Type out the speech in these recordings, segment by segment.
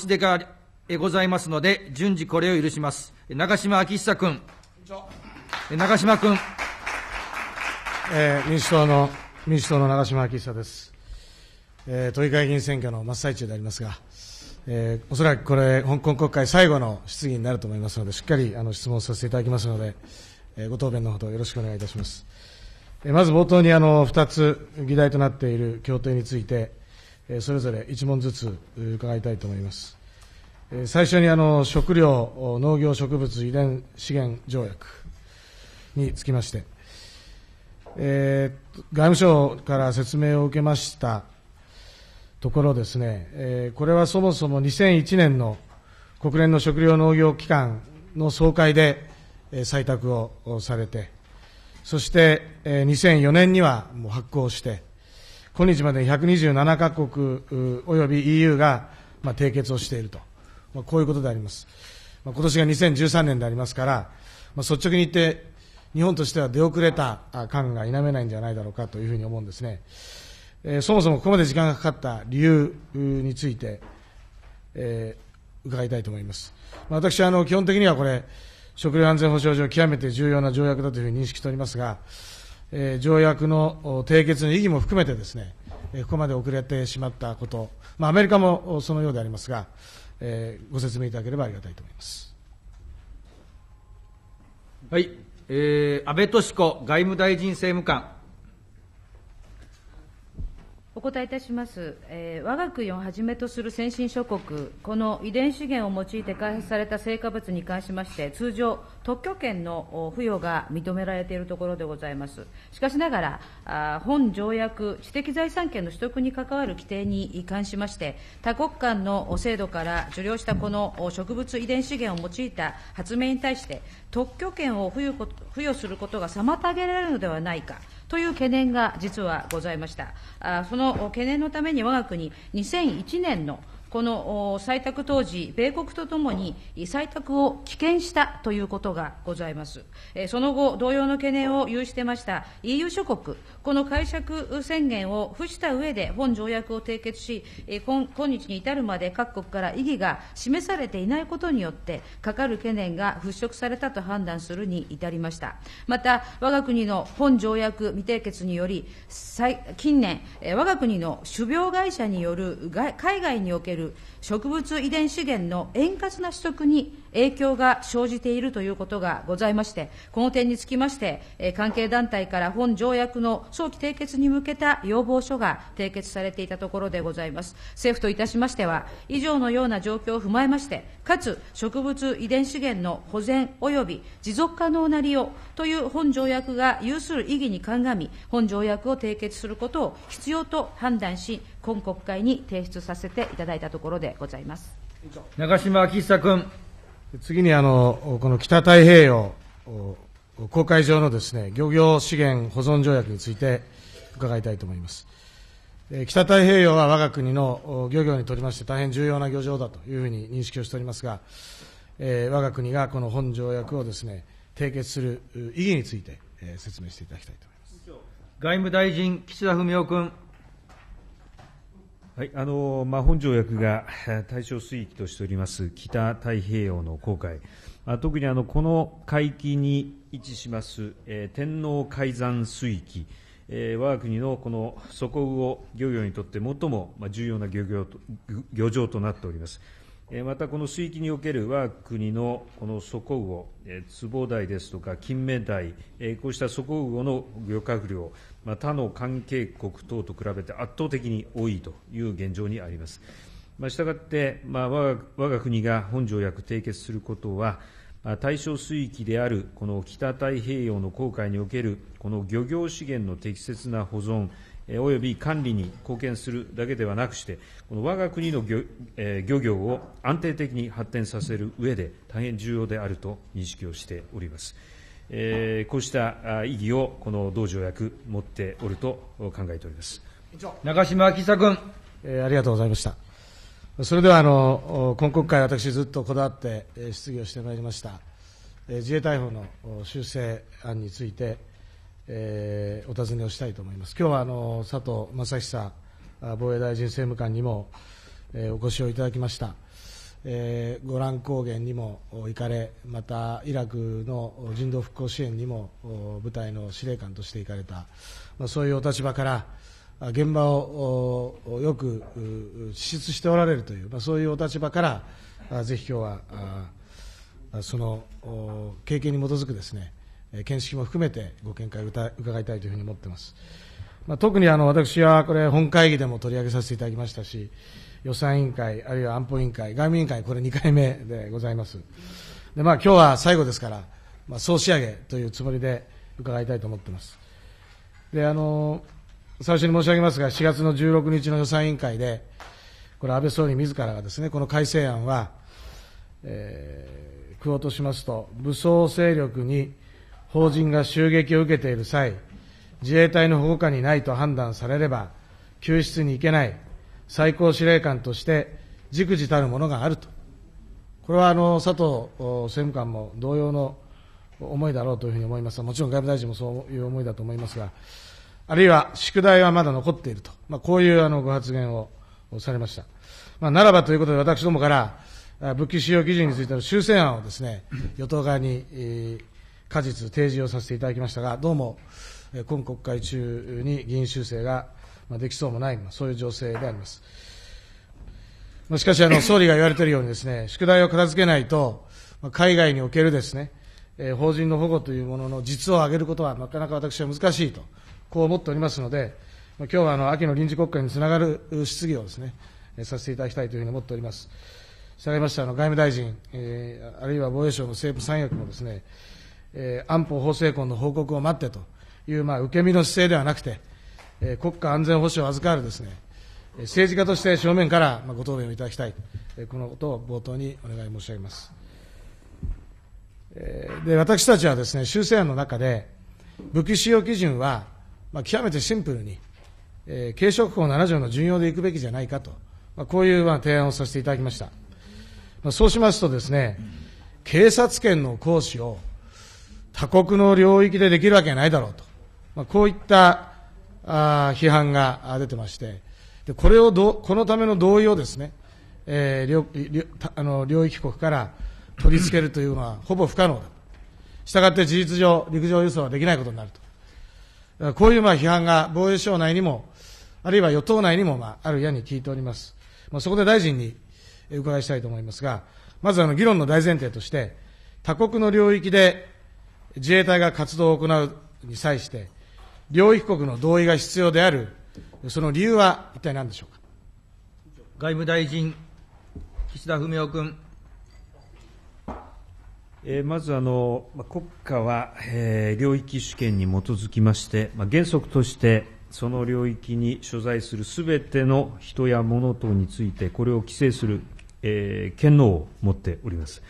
すでがございますので、順次これを許します。長島昭久君。長島君。えー、民主党の、民主党の長島昭久です。えー、都議会議員選挙の真っ最中でありますが、えー、おそらくこれ、香港国会最後の質疑になると思いますので、しっかりあの質問させていただきますので、えー、ご答弁のほどよろしくお願いいたします。えー、まず冒頭にあの2つ議題となっている協定について、それぞれ1問ずつ伺いたいと思います。最初にあの食料、農業植物遺伝資源条約につきまして、えー、外務省から説明を受けましたところですね、えー、これはそもそも2001年の国連の食料農業機関の総会で、えー、採択をされて、そして、えー、2004年にはもう発行して、今日まで127カ国および EU が、まあ、締結をしていると、まあ、こういうことであります。まあ、今年が2013年でありますから、まあ、率直に言って、日本としては出遅れた感が否めないんじゃないだろうかというふうに思うんですね。えー、そもそもここまで時間がかかった理由について、えー、伺いたいと思います。まあ、私はあの基本的にはこれ、食料安全保障上、極めて重要な条約だというふうに認識しておりますが、え条約の締結の意義も含めてですね、えここまで遅れてしまったこと、まあ、アメリカもそのようでありますが、えご説明いただければありがたいと思います。はい、えー、安倍敏子外務大臣政務官。お答えいたします、えー、我が国をはじめとする先進諸国、この遺伝資源を用いて開発された成果物に関しまして、通常、特許権の付与が認められているところでございます。しかしながら、あ本条約、知的財産権の取得に関わる規定に関しまして、多国間の制度から受領したこの植物遺伝資源を用いた発明に対して、特許権を付与付与することが妨げられるのではないか。という懸念が実はございました。あその懸念のために我が国2001年のこの採択当時、米国とともに採択を棄権したということがございます。その後、同様の懸念を有してました EU 諸国、この解釈宣言を付した上で本条約を締結し、今日に至るまで各国から意義が示されていないことによって、かかる懸念が払拭されたと判断するに至りました。また、我が国の本条約未締結により、近年、我が国の種苗会社による海外におけるる植物遺伝資源の円滑な取得に影響が生じているということがございまして、この点につきまして、関係団体から本条約の早期締結に向けた要望書が締結されていたところでございます。政府といたしましては、以上のような状況を踏まえまして、かつ植物遺伝資源の保全及び持続可能な利用という本条約が有する意義に鑑み、本条約を締結することを必要と判断し、今国会に提出させていただいたところでございます長島昭久君。次にあのこの北太平洋公海上のですね漁業資源保存条約について伺いたいと思います。北太平洋は我が国の漁業にとりまして大変重要な漁場だというふうに認識をしておりますが、えー、我が国がこの本条約をですね締結する意義について、えー、説明していただきたいと思います外務大臣、岸田文雄君。本条約が対象水域としております北太平洋の航海、特にこの海域に位置します天皇海山水域、わが国の底魚漁業にとって最も重要な漁場となっております。またこの水域における我が国のこの底魚、ツボダイですとか金目イ、こうした底魚の漁獲量、他の関係国等と比べて圧倒的に多いという現状にあります。したがって、我が国が本条約締結することは、対象水域であるこの北太平洋の航海におけるこの漁業資源の適切な保存、および管理に貢献するだけではなくして、この我が国の漁,、え漁業を安定的に発展させる上で、大変重要であると認識をしております。えー、こうした意義をこの同条約、持っておると考えております中島昭久君、えー、ありがとうございました。それではあの今国会、私、ずっとこだわって質疑をしてまいりました、え自衛隊法の修正案について、えー、お尋ねをしたいと思います。今日はあの佐藤正久防衛大臣政務官にも、えー、お越しをいただきました。えー、ゴラン高原にも行かれ、またイラクの人道復興支援にも部隊の司令官として行かれた、まあ、そういうお立場から、現場をよく支出しておられるという、まあ、そういうお立場から、ぜひ今日はその経験に基づくですね見識も含めてご見解を伺いたいというふうに思ってます。まあ、特にあの私はこれ、本会議でも取り上げさせていただきましたし、予算委員会、あるいは安保委員会、外務委員会、これ2回目でございます。で、まあ、今日は最後ですから、まあ、総仕上げというつもりで伺いたいと思ってます。で、あの、最初に申し上げますが、4月の16日の予算委員会で、これ、安倍総理自らがですね、この改正案は、えー、クおとしますと、武装勢力に法人が襲撃を受けている際、自衛隊の保護下にないと判断されれば、救出に行けない最高司令官として、じくじたるものがあると、これはあの佐藤政務官も同様の思いだろうというふうに思いますが、もちろん外務大臣もそういう思いだと思いますが、あるいは宿題はまだ残っていると、まあ、こういうあのご発言をされました。まあ、ならばということで、私どもから武器使用基準についての修正案をですね与党側に、えー果実提示をさせていただきましたが、どうも今国会中に議員修正ができそうもない、そういう情勢であります。しかし、あの、総理が言われているようにですね、宿題を片付けないと、海外におけるですね、法人の保護というものの実を上げることはなかなか私は難しいと、こう思っておりますので、今日はあの秋の臨時国会につながる質疑をですね、させていただきたいというふうに思っております。従いまして、あの外務大臣、えー、あるいは防衛省の政府三役もですね、えー、安保法制婚の報告を待ってという、まあ、受け身の姿勢ではなくて、えー、国家安全保障を預かるですね、政治家として正面から、まあ、ご答弁をいただきたい、えー、このことを冒頭にお願い申し上げます。えで私たちはですね、修正案の中で、武器使用基準は、まあ、極めてシンプルに、えー、職法7条の順用でいくべきじゃないかと、まあ、こういうまあ提案をさせていただきました。まあ、そうしますとですね、警察権の行使を他国の領域でできるわけないだろうと、まあ、こういったあ批判が出てまして、でこれをどこのための同意をですね、えー、領あの領域国から取り付けるというのは ほぼ不可能だ。したがって事実上、陸上輸送はできないことになると。こういうまあ批判が防衛省内にも、あるいは与党内にもまああるやに聞いております。まあ、そこで大臣に伺いしたいと思いますが、まずあの議論の大前提として、他国の領域で自衛隊が活動を行うに際して、領域国の同意が必要である、その理由は一体何でしょうか。外務大臣、岸田文雄君。えー、まずあの、国家は、えー、領域主権に基づきまして、まあ、原則としてその領域に所在するすべての人や物等について、これを規制する、えー、権能を持っております。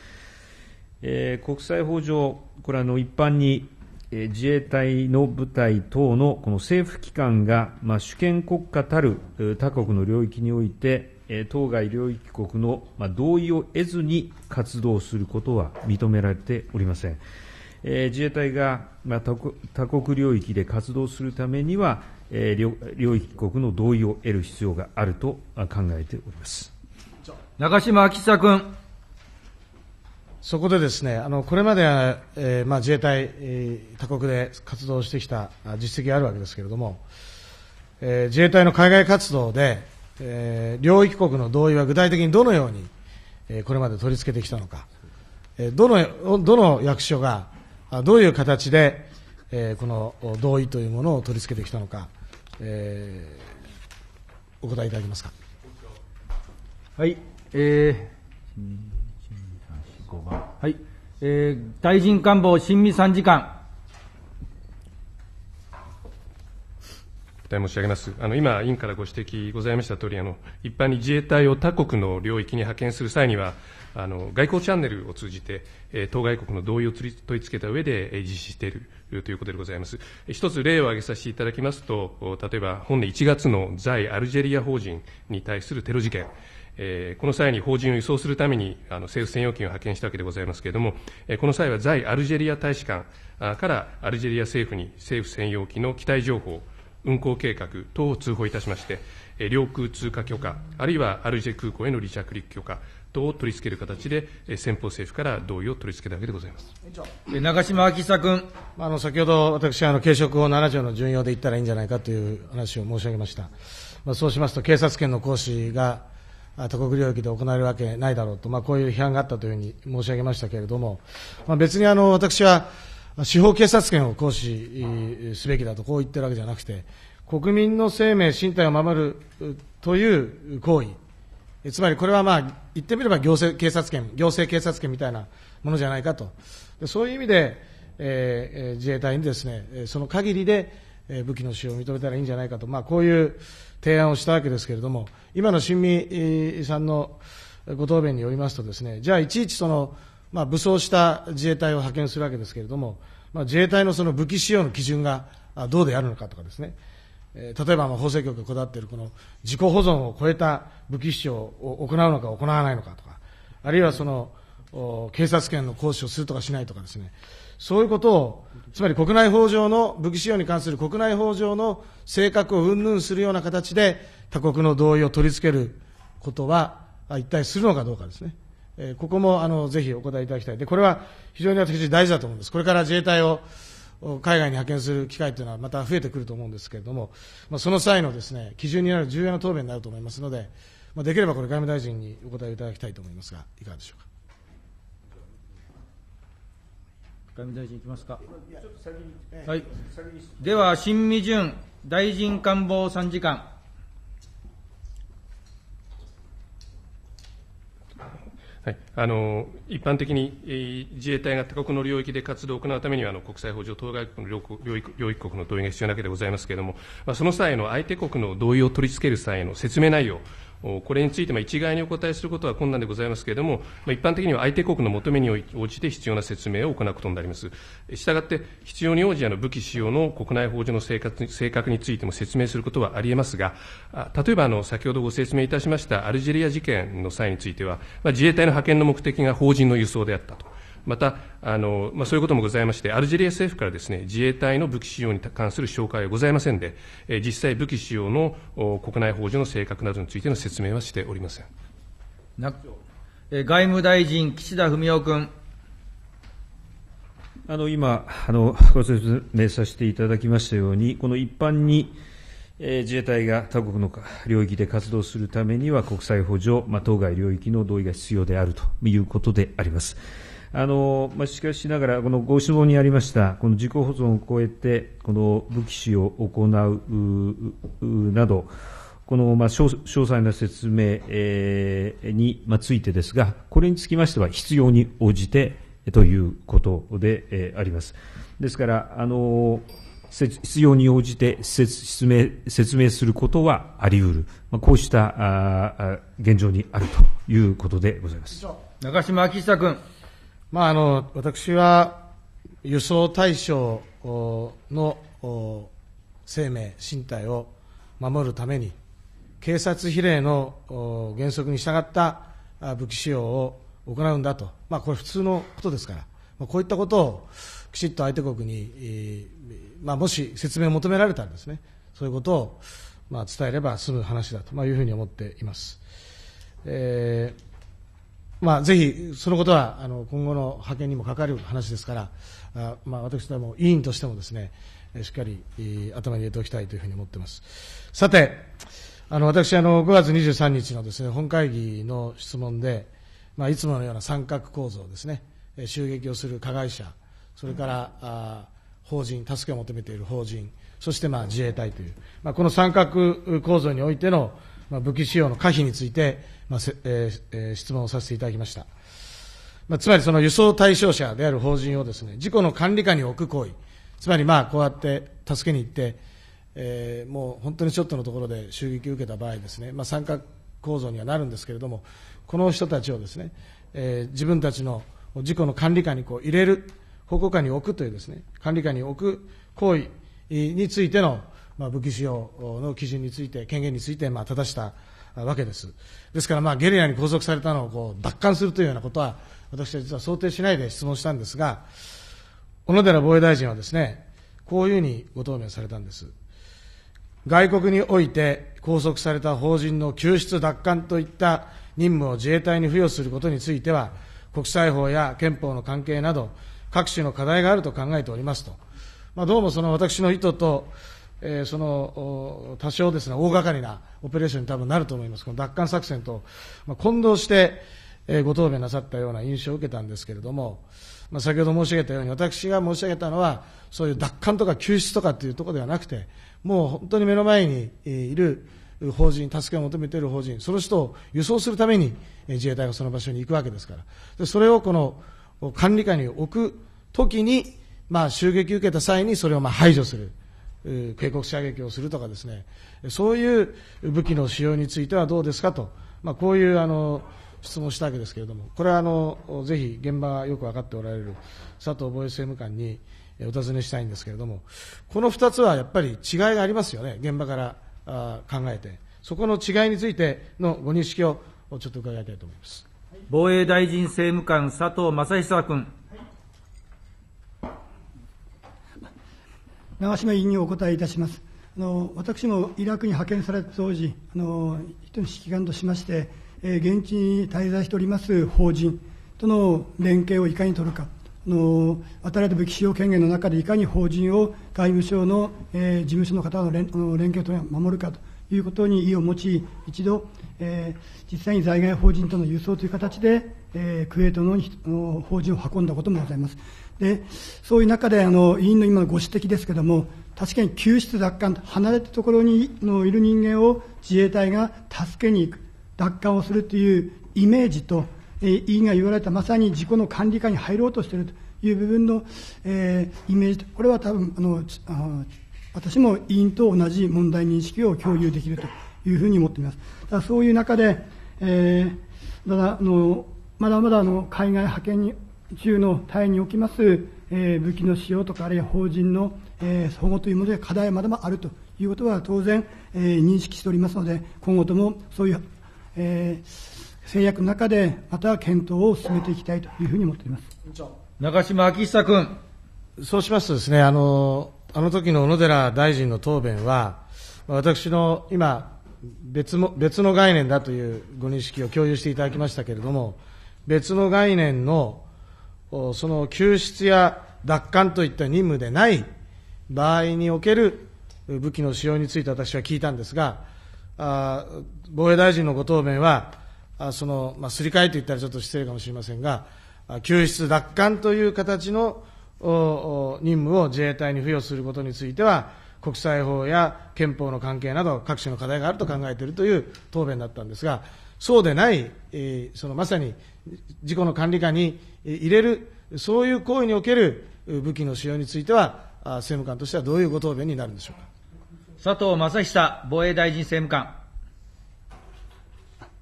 国際法上、これ、は一般に自衛隊の部隊等の政府機関が主権国家たる他国の領域において、当該領域国の同意を得ずに活動することは認められておりません。自衛隊が他国領域で活動するためには、領域国の同意を得る必要があると考えております。中島昭久君。そこでですね、あのこれまで、えーまあ、自衛隊、えー、他国で活動してきた実績があるわけですけれども、えー、自衛隊の海外活動で、えー、領域国の同意は具体的にどのように、えー、これまで取り付けてきたのか、えー、どのどの役所がどういう形で、えー、この同意というものを取り付けてきたのか、えー、お答えいただけますか。はい、えー、うんはい。えー、大臣官房審議参事官。申し上げますあの今、委員からご指摘ございました通りあり、一般に自衛隊を他国の領域に派遣する際には、あの外交チャンネルを通じて、え当該国の同意を取り付けた上で、え実施しているということでございます。一つ例を挙げさせていただきますと、例えば本年1月の在アルジェリア法人に対するテロ事件。えー、この際に邦人を輸送するためにあの政府専用機を派遣したわけでございますけれども、えー、この際は在アルジェリア大使館からアルジェリア政府に政府専用機の機体情報、運航計画等を通報いたしまして、えー、領空通過許可、あるいはアルジェ空港への離着陸許可等を取り付ける形で、えー、先方政府から同意を取り付けたわけでございます。長島明久君。あの、先ほど私、あの、軽食を7条の順用で言ったらいいんじゃないかという話を申し上げました。まあ、そうしますと、警察権の行使が、他国領域で行われるわけないだろうと、まあ、こういう批判があったというふうに申し上げましたけれども、まあ、別にあの私は司法警察権を行使すべきだとこう言ってるわけじゃなくて、国民の生命、身体を守るという行為、つまりこれはまあ言ってみれば行政警察権、行政警察権みたいなものじゃないかと、そういう意味で、えー、自衛隊にですねその限りで武器の使用を認めたらいいんじゃないかと、まあ、こういう提案をしたわけですけれども、今の新見さんのご答弁によりますとですね、じゃあいちいちその、まあ、武装した自衛隊を派遣するわけですけれども、まあ、自衛隊のその武器使用の基準がどうであるのかとかですね、例えば法制局がこだわっているこの自己保存を超えた武器使用を行うのか行わないのかとか、あるいはその警察権の行使をするとかしないとかですね、そういうことをつまり国内法上の武器使用に関する国内法上の性格を云々するような形で他国の同意を取り付けることは一体するのかどうかですね。えここもあのぜひお答えいただきたい。で、これは非常に私大事だと思うんです。これから自衛隊を海外に派遣する機会というのはまた増えてくると思うんですけれども、まあ、その際のです、ね、基準になる重要な答弁になると思いますので、まあ、できればこれ、外務大臣にお答えいただきたいと思いますが、いかがでしょうか。外務大臣いきますか。はい。では、新美順大臣官房参事官。はい、あの一般的に、自衛隊が他国の領域で活動を行うためにはあの国際法上、当該国の領域領域国の同意が必要なわけでございますけれども、まあ、その際の相手国の同意を取り付ける際の説明内容、これについて一概にお答えすることは困難でございますけれども、一般的には相手国の求めに応じて必要な説明を行うことになります。したがって、必要に応じ武器使用の国内法上の性格についても説明することはありえますが、例えばあの先ほどご説明いたしましたアルジェリア事件の際については、まあ、自衛隊の派遣の目的が法人の輸送であったと。またあの、まあ、そういうこともございまして、アルジェリア政府からですね自衛隊の武器使用に関する紹介はございませんで、え実際、武器使用の国内法上の性格などについての説明はしておりません外務大臣、岸田文雄君。あの今あの、ご説明させていただきましたように、この一般に、えー、自衛隊が他国の領域で活動するためには、国際法上、まあ、当該領域の同意が必要であるということであります。しかしながら、このご質問にありました、この自己保存を超えて、この武器使用を行うなど、この詳細な説明についてですが、これにつきましては必要に応じてということであります。ですから、あの必要に応じて説明説明することはあり得る、まあ、こうした現状にあるということでございます。長島昭久君。まあ、あの私は輸送対象の生命、身体を守るために、警察比例の原則に従った武器使用を行うんだと、まあ、これ、普通のことですから、まあ、こういったことをきちっと相手国に、まあ、もし説明を求められたらですね、そういうことをまあ伝えれば済む話だというふうに思っています。えーまあ、ぜひそのことはあの今後の派遣にも関わる話ですから、あまあ、私ども委員としてもですねしっかり、頭に入れておきたいというふうに思っています。さて、あの私あの、5月23日のです、ね、本会議の質問で、まあ、いつものような三角構造ですね、襲撃をする加害者、それから、あ法人、助けを求めている法人、そしてまあ自衛隊という、まあ、この三角構造においてのまあ、武器使用の可否について、まあえー、質問をさせていただきました。まあ、つまりその輸送対象者である法人をですね、事故の管理下に置く行為、つまりまあこうやって助けに行って、えー、もう本当にちょっとのところで襲撃を受けた場合ですね、まあ、三角構造にはなるんですけれども、この人たちをですね、えー、自分たちの事故の管理下にこう入れる、保護下に置くというですね、管理下に置く行為についての、まあ、武器使用の基準について、権限について、まあ、正したわけです。ですから、まあ、ゲリラに拘束されたのをこう奪還するというようなことは、私は実は想定しないで質問したんですが、小野寺防衛大臣はですね、こういうふうにご答弁されたんです。外国において拘束された邦人の救出、奪還といった任務を自衛隊に付与することについては、国際法や憲法の関係など、各種の課題があると考えておりますと、まあ、どうもその私の意図と、えー、その多少ですね大掛かりなオペレーションに多分なると思います、この奪還作戦と、まあ、混同して、えー、ご答弁なさったような印象を受けたんですけれども、まあ、先ほど申し上げたように、私が申し上げたのは、そういう奪還とか救出とかっていうところではなくて、もう本当に目の前にいる法人、助けを求めている法人、その人を輸送するために自衛隊がその場所に行くわけですから、でそれをこの管理下に置くときに、まあ、襲撃受けた際にそれをまあ排除する。警告射撃をするとかですね、そういう武器の使用についてはどうですかと、まあ、こういうあの質問したわけですけれども、これはあのぜひ現場がよく分かっておられる佐藤防衛政務官にお尋ねしたいんですけれども、この2つはやっぱり違いがありますよね、現場からあ考えて、そこの違いについてのご認識をちょっと伺いたいと思います。防衛大臣政務官佐藤正久君。長島委員にお答えいたします。あの私もイラクに派遣された当時、あの一人の指揮官としまして、え現地に滞在しております法人との連携をいかに取るか、あの与えた武器使用権限の中でいかに法人を外務省の、えー、事務所の方の連連携を守るかということに意を持ち、一度、えー、実際に在外法人との輸送という形で、えー、クウェートの法人を運んだこともございます。でそういう中であの委員の今のご指摘ですけども確かに救出奪還離れたところにのいる人間を自衛隊が助けに行く奪還をするというイメージと、えー、委員が言われたまさに事故の管理下に入ろうとしているという部分の、えー、イメージこれは多分あの私も委員と同じ問題認識を共有できるというふうに思っています。ただそういう中で、えー、だあのまだまだあの海外派遣に中のタイにおきます、えー、武器の使用とか、あるいは法人の、えー、保護というもので課題はまだまだあるということは当然、えー、認識しておりますので、今後ともそういう、えー、制約の中で、また検討を進めていきたいというふうに思っております中島昭久君。そうしますとですね、あの、あの時の小野寺大臣の答弁は、私の今、別も別の概念だというご認識を共有していただきましたけれども、別の概念のその救出や奪還といった任務でない場合における武器の使用について私は聞いたんですが、あ防衛大臣のご答弁は、あその、まあ、すり替えと言ったらちょっと失礼かもしれませんが、救出、奪還という形の任務を自衛隊に付与することについては、国際法や憲法の関係など各種の課題があると考えているという答弁だったんですが、そうでない、えー、そのまさに事故の管理下に入れる、そういう行為における武器の使用については、政務官としてはどういうご答弁になるんでしょうか。佐藤正久防衛大臣政務官。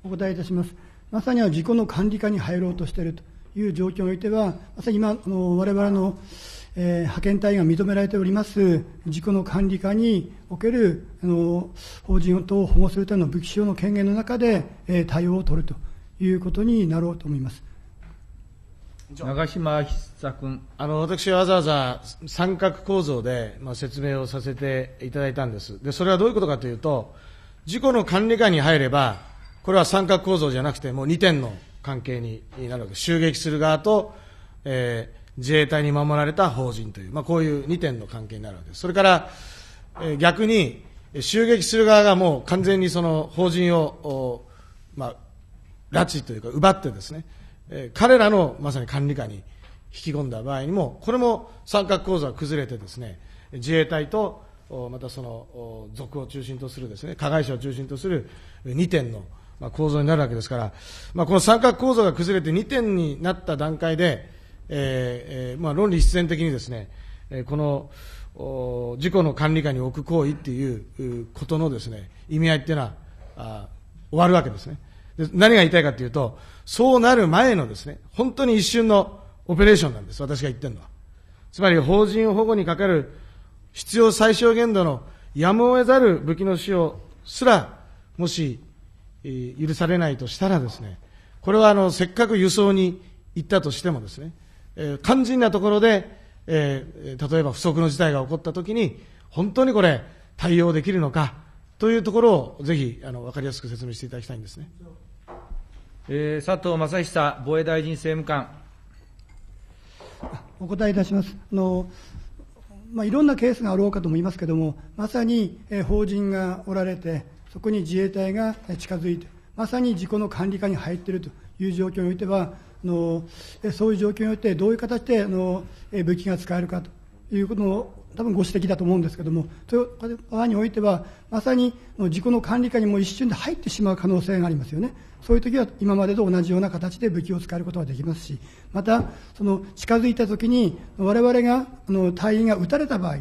お答えいたします。まさには事故の管理下に入ろうとしているという状況においては、まさに今、あの我々のえー、派遣隊員が認められております事故の管理下におけるあの法人等を保護するための武器使用の権限の中で、えー、対応を取るということになろうと思います。長嶋久君あの私はわざわざ三角構造で、まあ、説明をさせていただいたんですで、それはどういうことかというと、事故の管理下に入れば、これは三角構造じゃなくて、もう2点の関係になるわけです、襲撃する側と、え自衛隊に守られた法人という、まあ、こういう2点の関係になるわけです。それから、え逆に、襲撃する側がもう完全にその法人を、まあ、拉致というか奪ってですね、え彼らのまさに管理下に引き込んだ場合にも、これも三角構造が崩れてですね、自衛隊とまたその族を中心とするですね、加害者を中心とする2点の、まあ、構造になるわけですから、まあ、この三角構造が崩れて2点になった段階で、えーまあ、論理必然的にですね、この事故の管理下に置く行為っていうことのですね、意味合いっていうのは、あ終わるわけですねで。何が言いたいかというと、そうなる前のですね、本当に一瞬のオペレーションなんです、私が言ってるのは。つまり、法人保護にかかる必要最小限度のやむを得ざる武器の使用すら、もし、許されないとしたらですね、これはあの、せっかく輸送に行ったとしてもですね、えー、肝心なところで、えー、例えば不測の事態が起こったときに、本当にこれ、対応できるのかというところを、ぜひあの分かりやすく説明していただきたいんですね、えー、佐藤正久防衛大臣政務官。お答えいたします。あのまあ、いろんなケースがあろうかと思いますけれども、まさに、えー、法人がおられて、そこに自衛隊が近づいて、まさに事故の管理下に入っているという状況においては、のそういう状況によってどういう形であの武器が使えるかということを多分ご指摘だと思うんですけどもそういう場合においてはまさに自己の管理下にも一瞬で入ってしまう可能性がありますよねそういう時は今までと同じような形で武器を使えることができますしまたその近づいた時に我々があの隊員が撃たれた場合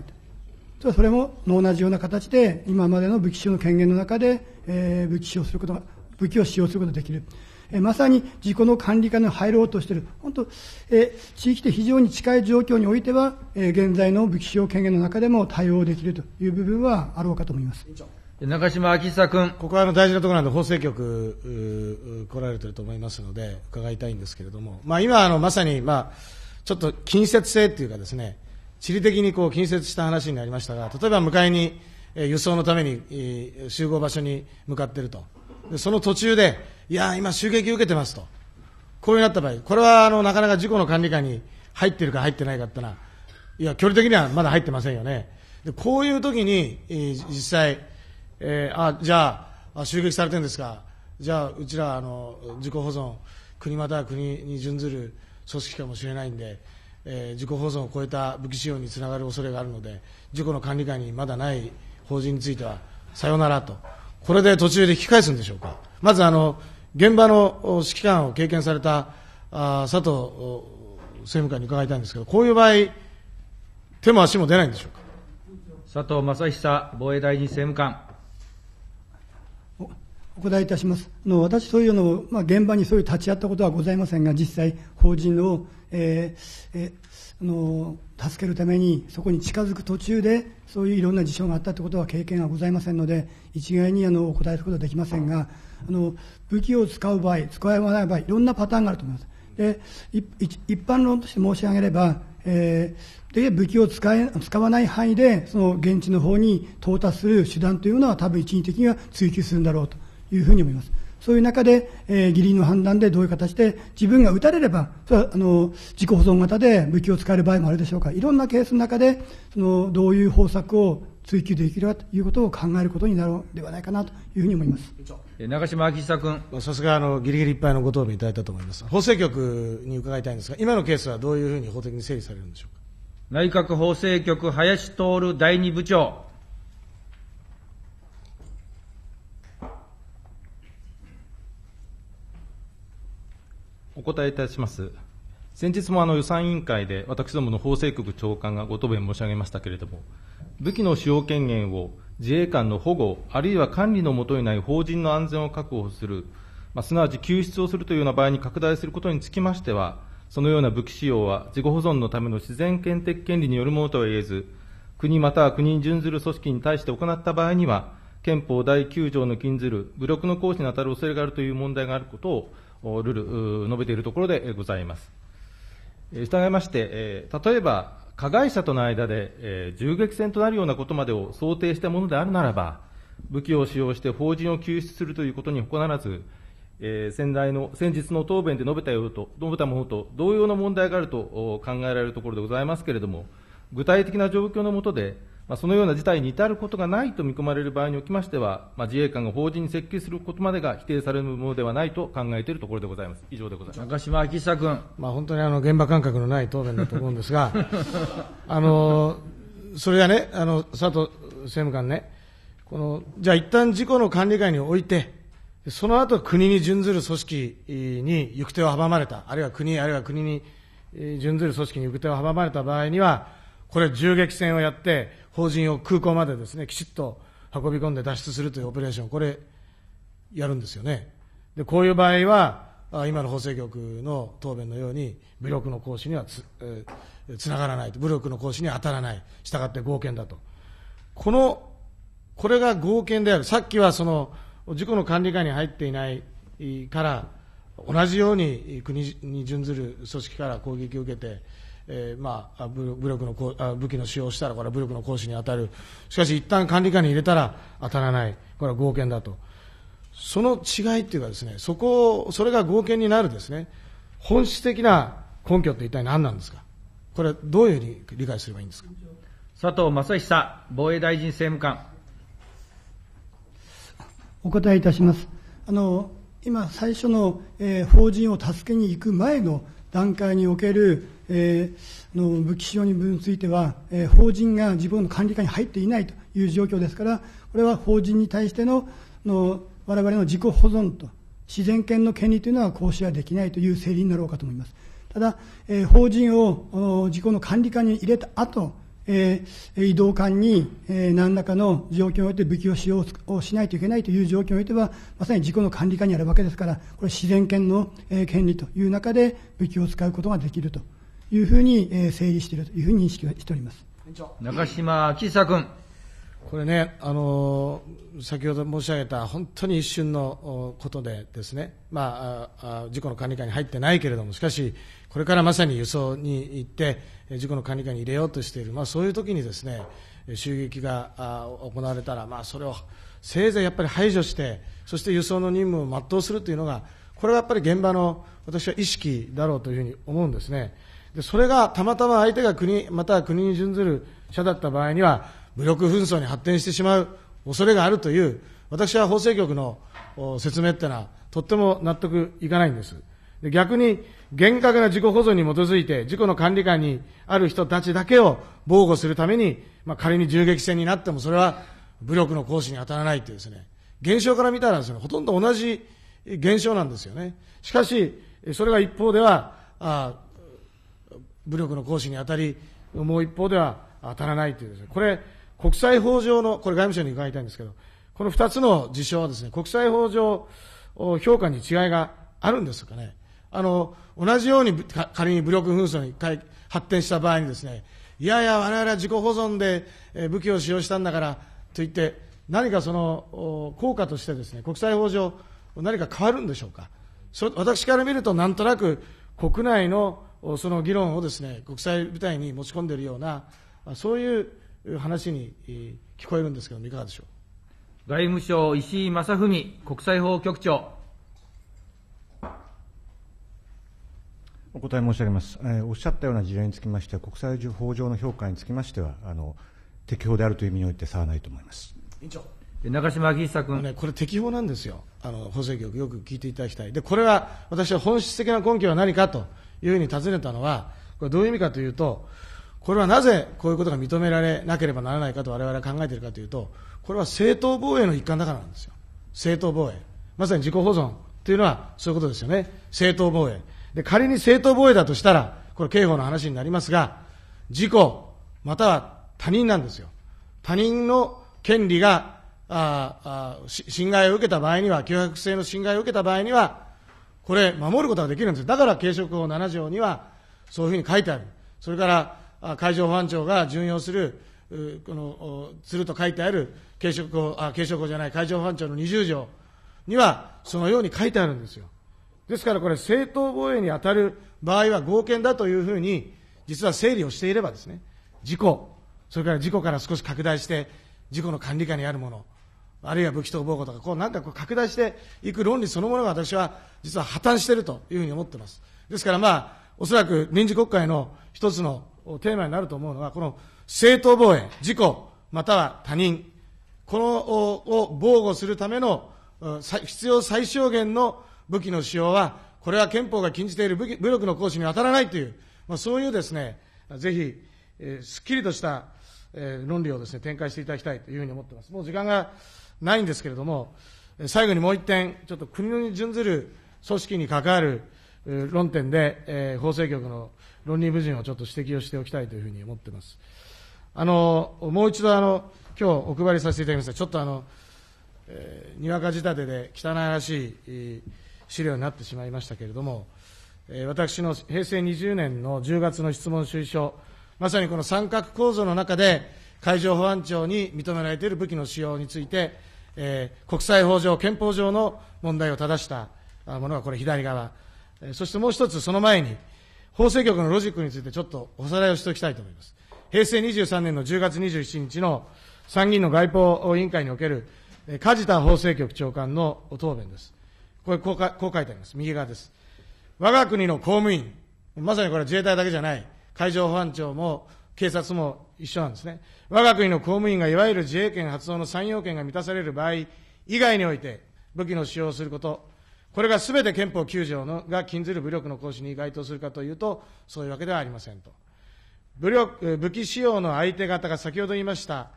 それも同じような形で今までの武器使用の権限の中で、えー、武器使用することが武器を使用することができるえまさに自己の管理下に入ろうとしている、本当、え地域で非常に近い状況においては、え現在の武器使用権限の中でも対応できるという部分はあろうかと思います。中島昭久君。ここはあの大事なところなんで、法制局、来られてると思いますので、伺いたいんですけれども、まあ、今あの、まさに、まあ、ちょっと近接性っていうかですね、地理的にこう近接した話になりましたが、例えば迎えに、え輸送のために、え集合場所に向かっていると。でその途中で、いや、今、襲撃受けてますと、こういうなった場合、これはあのなかなか事故の管理下に入ってるか入ってないかってのは、いや、距離的にはまだ入ってませんよね、でこういう時に、えー、実際、えー、あじゃあ、襲撃されてるんですか、じゃあ、うちらあの事故保存、国または国に準ずる組織かもしれないんで、えー、自保存を超えた武器使用につながる恐れがあるので、事故の管理下にまだない法人については、さようならと。これで途中で引き返すんでしょうか。まずあの、現場の指揮官を経験されたあ佐藤政務官に伺いたいんですけど、こういう場合、手も足も出ないんでしょうか。佐藤正久防衛大臣政務官。お答えいたしますあの私、そういうのまあ、現場にそういう立ち会ったことはございませんが、実際、法人を、えーえー、あの助けるために、そこに近づく途中で、そういういろんな事象があったということは経験はございませんので、一概にあのお答えすることはできませんが、あの武器を使う場合、使わない場合、いろんなパターンがあると思います。で一般論として申し上げれば、えー、で武器を使え使わない範囲でその現地の方に到達する手段というのは多分一時的には追求するんだろうというふうに思います。そういう中で、えー、義理の判断でどういう形で自分が打たれれば、それはあの自己保存型で武器を使える場合もあるでしょうか。いろんなケースの中で、そのどういう方策を追求できるかということを考えることになるのではないかなというふうに思います。長島昭久君。さすがあのギリギリいっぱいのご答弁いただいたと思います。法制局に伺いたいんですが、今のケースはどういうふうに法的に整理されるんでしょうか。内閣法制局林徹第二部長。お答えいたします。先日もあの予算委員会で、私どもの法制局長官がご答弁申し上げましたけれども、武器の使用権限を自衛官の保護、あるいは管理のもとにない法人の安全を確保する、まあ、すなわち救出をするというような場合に拡大することにつきましては、そのような武器使用は自己保存のための自然権的権利によるものとは言えず、国または国に準ずる組織に対して行った場合には、憲法第9条の禁ずる武力の行使に当たる恐れがあるという問題があることをルール、述べているところでございます。従いまして、例えば、加害者との間で銃撃戦となるようなことまでを想定したものであるならば、武器を使用して法人を救出するということにほかならず、え先代の先日の答弁で述べたようと述べたものと同様の問題があると考えられるところでございますけれども、具体的な状況の下で、まあ、そのような事態に至ることがないと見込まれる場合におきましては、まあ、自衛官が法人に接近することまでが否定されるものではないと考えているところでございます。以上でございます中島明久君、まあ、本当にあの現場感覚のない答弁だと思うんですが、あのそれがね、あの佐藤政務官ね、このじゃあ、一旦事故の管理会において、その後国に準ずる組織に行く手を阻まれた、あるいは国、あるいは国に準ずる組織に行く手を阻まれた場合には、これ、銃撃戦をやって、邦人を空港までですね、きちっと運び込んで脱出するというオペレーション、これ、やるんですよね。で、こういう場合は、今の法制局の答弁のように、武力の行使にはつ,、えー、つながらないと、武力の行使には当たらない、したがって合憲だと。この、これが合憲である。さっきはその、事故の管理下に入っていないから、同じように国に準ずる組織から攻撃を受けて、えー、まあ、武力の武器の使用したらこれは武力の行使に当たるしかし一旦管理下に入れたら当たらないこれは合憲だとその違いっていうかですねそこそれが合憲になるですね本質的な根拠って一体何なんですかこれどういうふうに理解すればいいんですか佐藤正久防衛大臣政務官お答えいたしますあの今最初の、えー、法人を助けに行く前の段階におけるえー、の武器使用については、えー、法人が自分の管理下に入っていないという状況ですから、これは法人に対してのの我々の自己保存と、自然権の権利というのは行使はできないという整理になろうかと思います。ただ、えー、法人を自己の管理下に入れた後、えー、移動間に、えー、何らかの状況において武器を使用をしないといけないという状況においては、まさに自己の管理下にあるわけですから、これ自然権の、えー、権利という中で武器を使うことができると。いうふうに、えー、整理しているというふうに認識をしております。中島昭久君。これね、あの先ほど申し上げた本当に一瞬のことでですね、まあ、あ事故の管理下に入ってないけれどもしかし、これからまさに輸送に行って事故の管理下に入れようとしている、まあ、そういう時にですね襲撃が行われたら、まあ、それをせいぜいやっぱり排除してそして輸送の任務を全うするというのがこれはやっぱり現場の私は意識だろうというふうに思うんですね。でそれがたまたま相手が国、または国に準ずる者だった場合には、武力紛争に発展してしまう恐れがあるという、私は法制局の説明っていうのは、とっても納得いかないんです。で逆に、厳格な自己保存に基づいて、自己の管理下にある人たちだけを防護するために、まあ、仮に銃撃戦になっても、それは武力の行使に当たらないというですね、現象から見たらですね、ほとんど同じ現象なんですよね。しかし、それが一方では、あ武力の行使に当たり、もう一方では当たらないというですね、これ、国際法上の、これ外務省に伺いたいんですけど、この二つの事象はですね、国際法上評価に違いがあるんですかね。あの、同じように仮に武力紛争に回発展した場合にですね、いやいや、我々は自己保存で武器を使用したんだからといって、何かその効果としてですね、国際法上何か変わるんでしょうか。私から見るとなんとなく国内のその議論をですね、国際舞台に持ち込んでいるような、そういう話に聞こえるんですけども、いかがでしょう。外務省石井正文国際法局長。お答え申し上げます、えー、おっしゃったような事例につきましては、国際法上の評価につきましては、あの適法であるという意味において差はないと思います委員長中島昭久君、ね、これ、適法なんですよ、あの法制局、よく聞いていただきたい、でこれは私は本質的な根拠は何かというふうに尋ねたのは、これどういう意味かというと、これはなぜこういうことが認められなければならないかと我々は考えているかというと、これは正当防衛の一環だからなんですよ。正当防衛。まさに自己保存というのはそういうことですよね。正当防衛。で、仮に正当防衛だとしたら、これ刑法の話になりますが、自己、または他人なんですよ。他人の権利が、ああ侵害を受けた場合には、脅迫性の侵害を受けた場合には、これ、守ることができるんです。だから軽食法7条には、そういうふうに書いてある。それから、海上保安庁が準用する、この、すると書いてある軽食法、あ、警法じゃない、海上保安庁の20条には、そのように書いてあるんですよ。ですからこれ、正当防衛に当たる場合は合憲だというふうに、実は整理をしていればですね、事故、それから事故から少し拡大して、事故の管理下にあるもの、あるいは武器統防庫とか、こうなんかこう拡大していく論理そのものが私は実は破綻しているというふうに思っています。ですからまあ、おそらく臨時国会の一つのテーマになると思うのは、この正当防衛、自己、または他人、このを防護するための必要最小限の武器の使用は、これは憲法が禁じている武器武力の行使に当たらないという、まあ、そういうですね、ぜひ、えー、すっきりとした、えー、論理をですね、展開していただきたいというふうに思っています。もう時間がないんですけれども、最後にもう一点、ちょっと国に準ずる組織に関わる論点で、えー、法制局の論理部陣をちょっと指摘をしておきたいというふうに思っています。あの、もう一度あの、今日お配りさせていただきました。ちょっとあの、えー、にわか仕立てで汚いらしい資料になってしまいましたけれども、え私の平成20年の10月の質問収書、まさにこの三角構造の中で、海上保安庁に認められている武器の使用について、えー、国際法上、憲法上の問題を正したものがこれ、左側、そしてもう一つ、その前に、法制局のロジックについてちょっとおさらいをしておきたいと思います。平成23年の10月27日の参議院の外交委員会における、梶田法制局長官の答弁です。これこうか、こう書いてあります。右側です。我が国の公務員、まさにこれは自衛隊だけじゃない、海上保安庁も警察も一緒なんですね。我が国の公務員がいわゆる自衛権発動の三要件が満たされる場合以外において、武器の使用をすること、これがすべて憲法9条のが禁ずる武力の行使に該当するかというと、そういうわけではありませんと。武力、武器使用の相手方が先ほど言いました、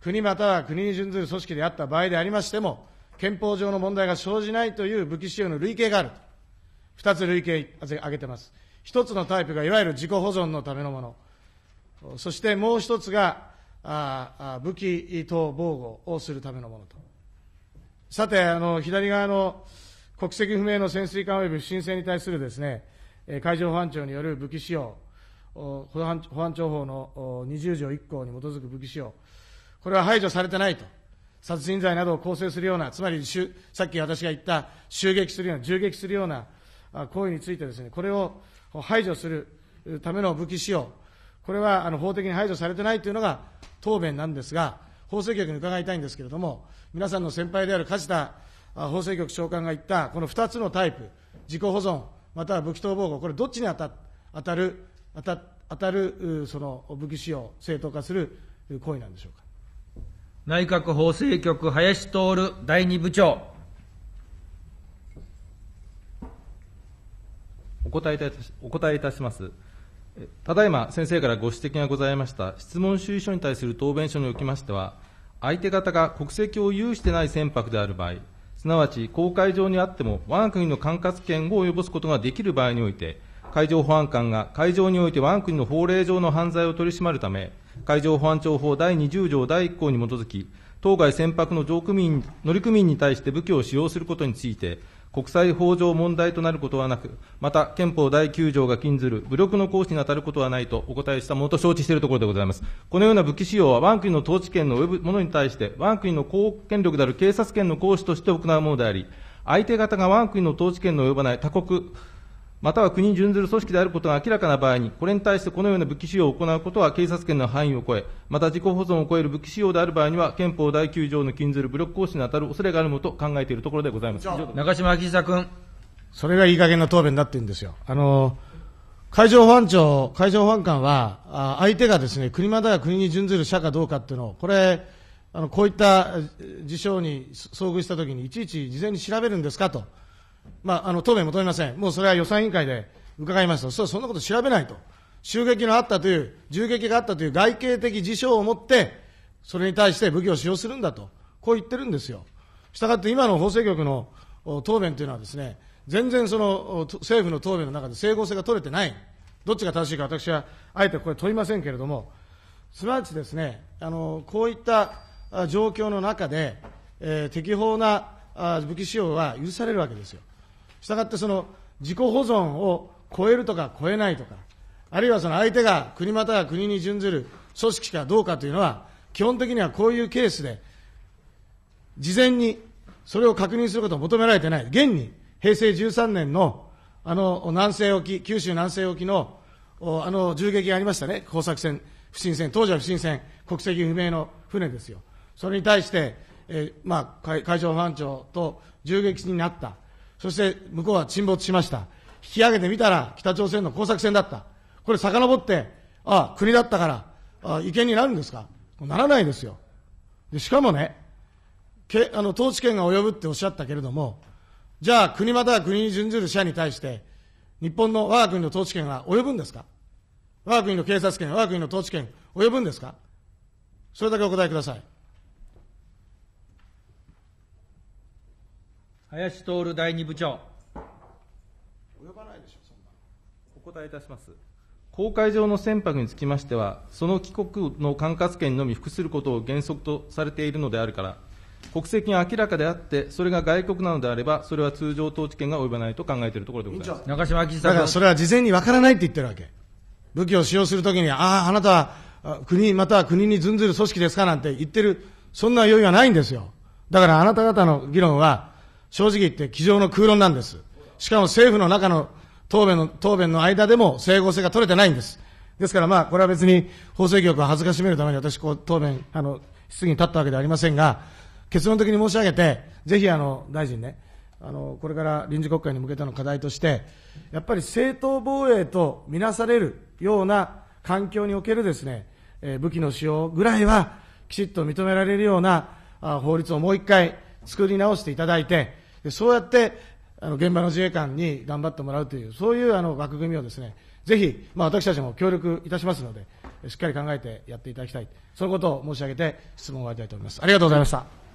国または国に準ずる組織であった場合でありましても、憲法上の問題が生じないという武器使用の類型がある。二つ類型挙げてます。一つのタイプがいわゆる自己保存のためのもの。そしてもう一つが武器等防護をするためのものと。さて、あの左側の国籍不明の潜水艦及び不審船に対するですね海上保安庁による武器使用、保安庁法の20条1項に基づく武器使用、これは排除されてないと、殺人罪などを構成するような、つまりさっき私が言った襲撃するような、銃撃するような行為についてですね、これを排除するための武器使用、これはあの法的に排除されてないというのが答弁なんですが、法制局に伺いたいんですけれども、皆さんの先輩である梶田法制局長官が言った、この2つのタイプ、自己保存、または武器等防護、これ、どっちに当た当たる、当た当たるその武器使用、正当化する行為なんでしょうか内閣法制局、林徹第2部長。お答えいたしお答えいたします。ただいま先生からご指摘がございました質問主意書に対する答弁書におきましては、相手方が国籍を有してない船舶である場合、すなわち公海上にあっても我が国の管轄権を及ぼすことができる場合において、海上保安官が海上において我が国の法令上の犯罪を取り締まるため、海上保安庁法第20条第1項に基づき、当該船舶の乗組員乗組員に対して武器を使用することについて、国際法上問題となることはなく、また憲法第9条が禁ずる武力の行使に当たることはないとお答えしたものと承知しているところでございます。このような武器使用は、我が国の統治権の及ぶものに対して、我が国の公権力である警察権の行使として行うものであり、相手方が我が国の統治権の及ばない他国または国に準ずる組織であることが明らかな場合に、これに対してこのような武器使用を行うことは警察権の範囲を超え、また自己保存を超える武器使用である場合には、憲法第9条の禁ずる武力行使に当たる恐れがあるものと考えているところでございます。中島明久君。それがいい加減な答弁だって言うんですよ。あの、海上保安庁、海上保安官は、あ相手がですね、国または国に準ずる者かどうかっていうのを、これ、あの、こういった事象に遭遇したときに、いちいち事前に調べるんですかと。まあ、あの、答弁求めません。もうそれは予算委員会で伺いますと、そそんなこと調べないと。襲撃のあったという、銃撃があったという外形的事象を持って、それに対して武器を使用するんだと、こう言ってるんですよ。したがって今の法制局の答弁というのはですね、全然その政府の答弁の中で整合性が取れてない。どっちが正しいか私はあえてこれ問いませんけれども、すなわちですね、あの、こういった状況の中で、えー、適法な武器使用は許されるわけですよ。したがってその自己保存を超えるとか超えないとか、あるいはその相手が国または国に準ずる組織かどうかというのは、基本的にはこういうケースで、事前にそれを確認することは求められてない。現に平成13年のあの南西沖、九州南西沖のあの銃撃がありましたね、工作船、不審船、当時は不審船、国籍不明の船ですよ。それに対して、えー、まあ、海上保安庁と銃撃になった。そして向こうは沈没しました。引き上げてみたら北朝鮮の工作船だった。これ遡って、ああ、国だったから、ああ、違憲になるんですかならないですよ。でしかもね、けあの統治権が及ぶっておっしゃったけれども、じゃあ国または国に準ずる社に対して、日本の我が国の統治権は及ぶんですか我が国の警察権、我が国の統治権、及ぶんですかそれだけお答えください。林徹第二部長。及ばないでしょ、そんなお答えいたします。公海上の船舶につきましては、その帰国の管轄権のみ服することを原則とされているのであるから、国籍が明らかであって、それが外国なのであれば、それは通常統治権が及ばないと考えているところでございます中島昭だからそれは事前に分からないって言ってるわけ、武器を使用するときに、ああ、あなたは国、または国にんずる組織ですかなんて言ってる、そんな余裕はないんですよ、だからあなた方の議論は、正直言って机上の空論なんです。しかも政府の中の答弁の、答弁の間でも整合性が取れてないんです。ですからまあ、これは別に法制局を恥ずかしめるために私、こう、答弁、あの、質疑に立ったわけではありませんが、結論的に申し上げて、ぜひあの、大臣ね、あの、これから臨時国会に向けての課題として、やっぱり正当防衛とみなされるような環境におけるですね、えー、武器の使用ぐらいは、きちっと認められるようなあ法律をもう一回、作り直していただいて、そうやって、あの、現場の自衛官に頑張ってもらうという、そういうあの、枠組みをですね、ぜひ、まあ、私たちも協力いたしますので、しっかり考えてやっていただきたい。そのことを申し上げて質問を終わりたいと思います。ありがとうございました。